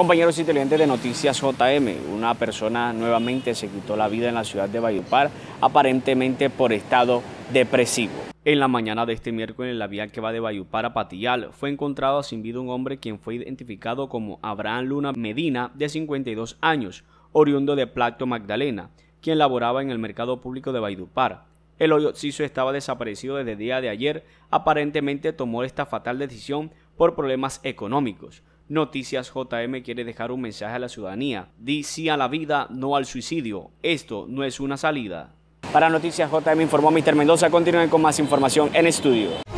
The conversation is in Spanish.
Compañeros inteligentes de Noticias JM, una persona nuevamente se quitó la vida en la ciudad de Bayupar, aparentemente por estado depresivo. En la mañana de este miércoles, en la vía que va de Bayupar a Patial fue encontrado sin vida un hombre quien fue identificado como Abraham Luna Medina, de 52 años, oriundo de Plato Magdalena, quien laboraba en el mercado público de Bayupar. El occiso estaba desaparecido desde el día de ayer, aparentemente tomó esta fatal decisión por problemas económicos. Noticias JM quiere dejar un mensaje a la ciudadanía. Di sí a la vida, no al suicidio. Esto no es una salida. Para Noticias JM informó Mr. Mendoza. Continúen con más información en estudio.